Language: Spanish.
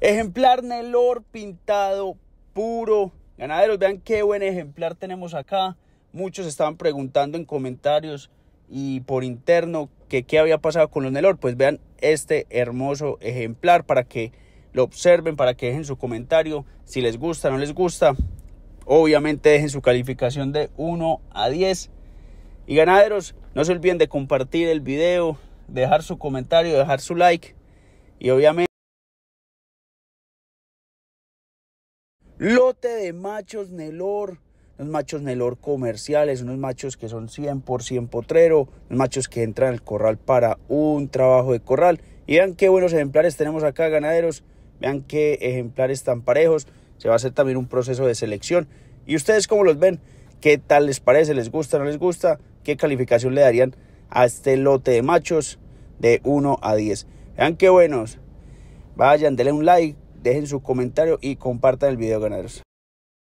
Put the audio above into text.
Ejemplar Nelor pintado puro. Ganaderos, vean qué buen ejemplar tenemos acá. Muchos estaban preguntando en comentarios y por interno que qué había pasado con los Nelor. Pues vean este hermoso ejemplar para que lo observen, para que dejen su comentario si les gusta, no les gusta. Obviamente dejen su calificación de 1 a 10. Y ganaderos, no se olviden de compartir el video, dejar su comentario, dejar su like. Y obviamente... Lote de machos Nelor. Unos machos Nelor comerciales, unos machos que son 100% potrero, unos machos que entran al corral para un trabajo de corral. Y vean qué buenos ejemplares tenemos acá, ganaderos. Vean qué ejemplares tan parejos. Se va a hacer también un proceso de selección. ¿Y ustedes cómo los ven? ¿Qué tal les parece? ¿Les gusta? ¿No les gusta? ¿Qué calificación le darían a este lote de machos de 1 a 10? Vean qué buenos. Vayan, denle un like, dejen su comentario y compartan el video, ganadores